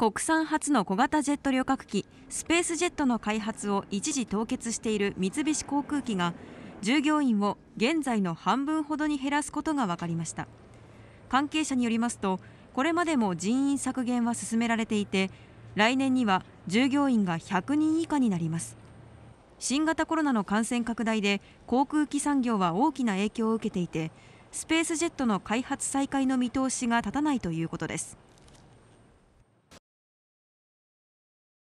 国産初の小型ジェット旅客機スペースジェットの開発を一時凍結している三菱航空機が従業員を現在の半分ほどに減らすことが分かりました関係者によりますとこれまでも人員削減は進められていて来年には従業員が100人以下になります新型コロナの感染拡大で航空機産業は大きな影響を受けていてスペースジェットの開発再開の見通しが立たないということです